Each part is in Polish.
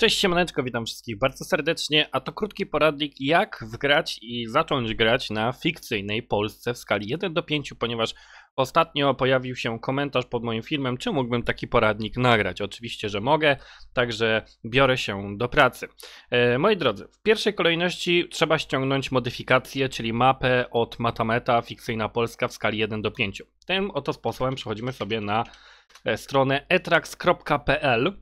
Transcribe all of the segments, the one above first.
Cześć siemaneczko, witam wszystkich bardzo serdecznie, a to krótki poradnik jak wgrać i zacząć grać na fikcyjnej Polsce w skali 1 do 5, ponieważ ostatnio pojawił się komentarz pod moim filmem, czy mógłbym taki poradnik nagrać. Oczywiście, że mogę, także biorę się do pracy. E, moi drodzy, w pierwszej kolejności trzeba ściągnąć modyfikację, czyli mapę od Matameta fikcyjna Polska w skali 1 do 5. Tym oto sposobem przechodzimy sobie na e, stronę etrax.pl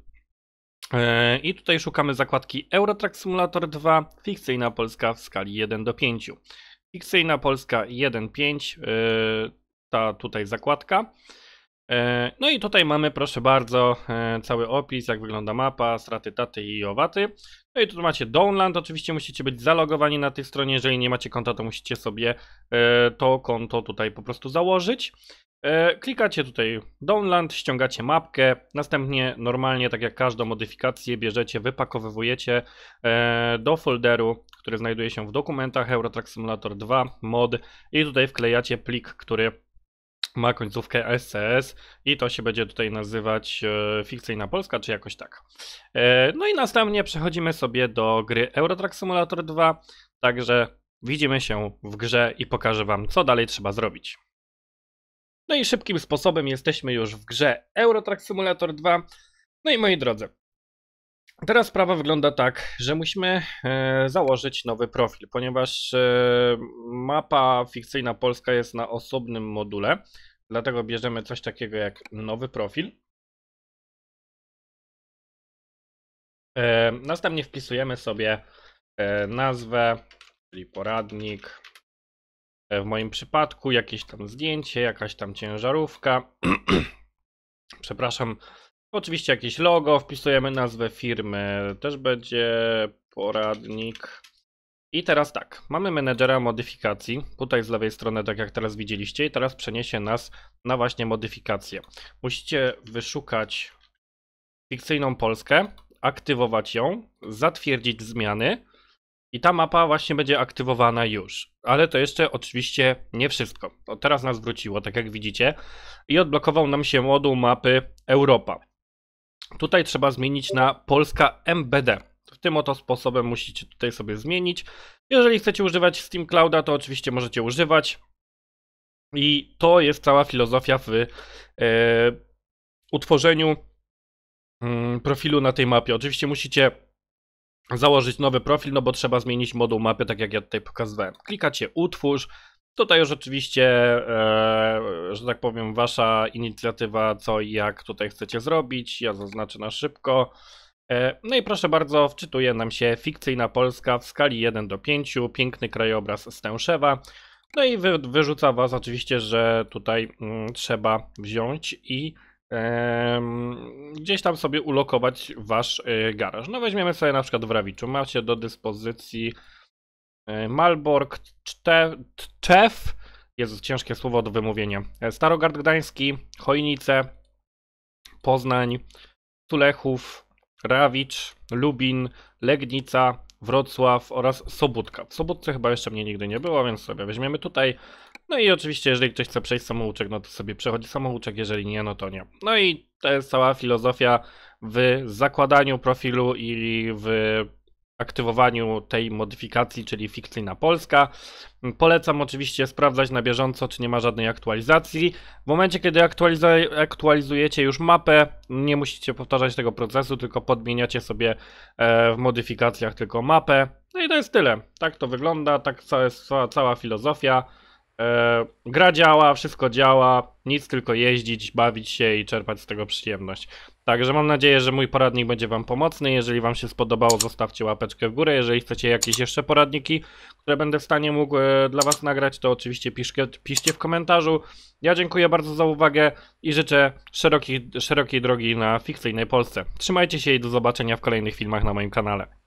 E, I tutaj szukamy zakładki Eurotrack Simulator 2, fikcyjna Polska w skali 1 do 5. Fikcyjna Polska 1.5, e, ta tutaj zakładka. E, no i tutaj mamy, proszę bardzo, cały opis, jak wygląda mapa, straty, taty i owaty. No i tu macie Downland, oczywiście musicie być zalogowani na tej stronie, jeżeli nie macie konta, to musicie sobie to konto tutaj po prostu założyć. E, klikacie tutaj download, ściągacie mapkę, następnie normalnie, tak jak każdą modyfikację, bierzecie, wypakowywujecie e, do folderu, który znajduje się w dokumentach Eurotrack Simulator 2 mod i tutaj wklejacie plik, który ma końcówkę SCS i to się będzie tutaj nazywać e, fikcyjna Polska, czy jakoś tak. No i następnie przechodzimy sobie do gry Eurotrack Simulator 2, także widzimy się w grze i pokażę Wam, co dalej trzeba zrobić. No i szybkim sposobem jesteśmy już w grze Eurotrack Simulator 2. No i moi drodzy, teraz sprawa wygląda tak, że musimy e, założyć nowy profil, ponieważ e, mapa fikcyjna polska jest na osobnym module, dlatego bierzemy coś takiego jak nowy profil. E, następnie wpisujemy sobie e, nazwę, czyli poradnik E, w moim przypadku jakieś tam zdjęcie, jakaś tam ciężarówka. Przepraszam. Oczywiście jakieś logo, wpisujemy nazwę firmy, też będzie poradnik. I teraz tak, mamy menedżera modyfikacji, tutaj z lewej strony, tak jak teraz widzieliście, i teraz przeniesie nas na właśnie modyfikację. Musicie wyszukać fikcyjną Polskę, aktywować ją, zatwierdzić zmiany, i ta mapa właśnie będzie aktywowana już. Ale to jeszcze oczywiście nie wszystko. To teraz nas wróciło, tak jak widzicie. I odblokował nam się moduł mapy Europa. Tutaj trzeba zmienić na Polska MBD. W tym oto sposobem musicie tutaj sobie zmienić. Jeżeli chcecie używać Steam Clouda, to oczywiście możecie używać. I to jest cała filozofia w e, utworzeniu mm, profilu na tej mapie. Oczywiście musicie założyć nowy profil, no bo trzeba zmienić moduł mapy, tak jak ja tutaj pokazywałem. Klikacie utwórz, Tutaj już oczywiście, e, że tak powiem, wasza inicjatywa, co i jak tutaj chcecie zrobić. Ja zaznaczę na szybko. E, no i proszę bardzo, wczytuje nam się fikcyjna Polska w skali 1 do 5, piękny krajobraz Stęszewa. No i wy, wyrzuca was oczywiście, że tutaj mm, trzeba wziąć i gdzieś tam sobie ulokować wasz e, garaż. No weźmiemy sobie na przykład w Rawiczu. Macie do dyspozycji e, Malbork, Czef, jest ciężkie słowo do wymówienia, e, Starogard Gdański, Chojnice, Poznań, Tulechów, Rawicz, Lubin, Legnica, Wrocław oraz Sobótka. W Sobótce chyba jeszcze mnie nigdy nie było, więc sobie weźmiemy tutaj. No i oczywiście, jeżeli ktoś chce przejść samouczek, no to sobie przechodzi samouczek, jeżeli nie, no to nie. No i to jest cała filozofia w zakładaniu profilu i w aktywowaniu tej modyfikacji, czyli fikcyjna Polska. Polecam oczywiście sprawdzać na bieżąco, czy nie ma żadnej aktualizacji. W momencie, kiedy aktualizujecie już mapę, nie musicie powtarzać tego procesu, tylko podmieniacie sobie e, w modyfikacjach tylko mapę. No i to jest tyle. Tak to wygląda, tak jest cała, cała filozofia. E, gra działa, wszystko działa, nic tylko jeździć, bawić się i czerpać z tego przyjemność. Także mam nadzieję, że mój poradnik będzie Wam pomocny. Jeżeli Wam się spodobało, zostawcie łapeczkę w górę. Jeżeli chcecie jakieś jeszcze poradniki, które będę w stanie mógł e, dla Was nagrać, to oczywiście piszcie, piszcie w komentarzu. Ja dziękuję bardzo za uwagę i życzę szerokiej, szerokiej drogi na fikcyjnej Polsce. Trzymajcie się i do zobaczenia w kolejnych filmach na moim kanale.